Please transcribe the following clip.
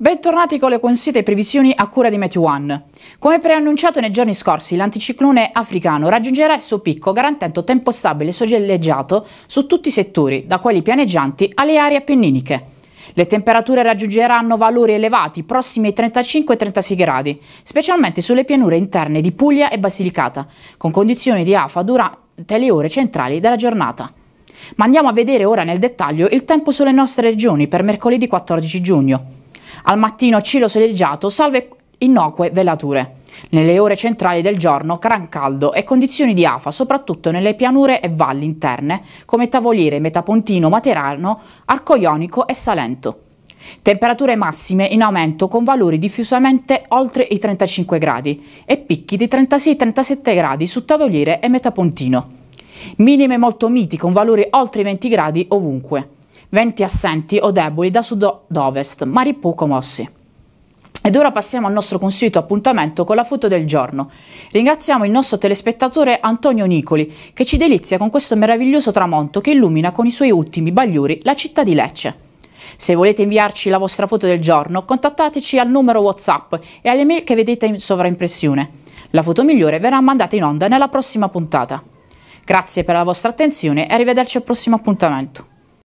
Bentornati con le consuete previsioni a cura di Matthew One. Come preannunciato nei giorni scorsi, l'anticiclone africano raggiungerà il suo picco garantendo tempo stabile e sogelleggiato su tutti i settori, da quelli pianeggianti alle aree appenniniche. Le temperature raggiungeranno valori elevati prossimi ai 35 36 gradi, specialmente sulle pianure interne di Puglia e Basilicata, con condizioni di afa durante le ore centrali della giornata. Ma andiamo a vedere ora nel dettaglio il tempo sulle nostre regioni per mercoledì 14 giugno. Al mattino cielo soleggiato, salve innocue velature. Nelle ore centrali del giorno gran caldo e condizioni di afa soprattutto nelle pianure e valli interne come Tavoliere, Metapontino, Materano, Arco Ionico e Salento. Temperature massime in aumento con valori diffusamente oltre i 35 gradi e picchi di 36-37 gradi su Tavoliere e Metapontino. Minime molto miti con valori oltre i 20 gradi ovunque venti assenti o deboli da sud ovest, ma poco mossi. Ed ora passiamo al nostro consueto appuntamento con la foto del giorno. Ringraziamo il nostro telespettatore Antonio Nicoli che ci delizia con questo meraviglioso tramonto che illumina con i suoi ultimi bagliori la città di Lecce. Se volete inviarci la vostra foto del giorno, contattateci al numero WhatsApp e alle mail che vedete in sovraimpressione. La foto migliore verrà mandata in onda nella prossima puntata. Grazie per la vostra attenzione e arrivederci al prossimo appuntamento.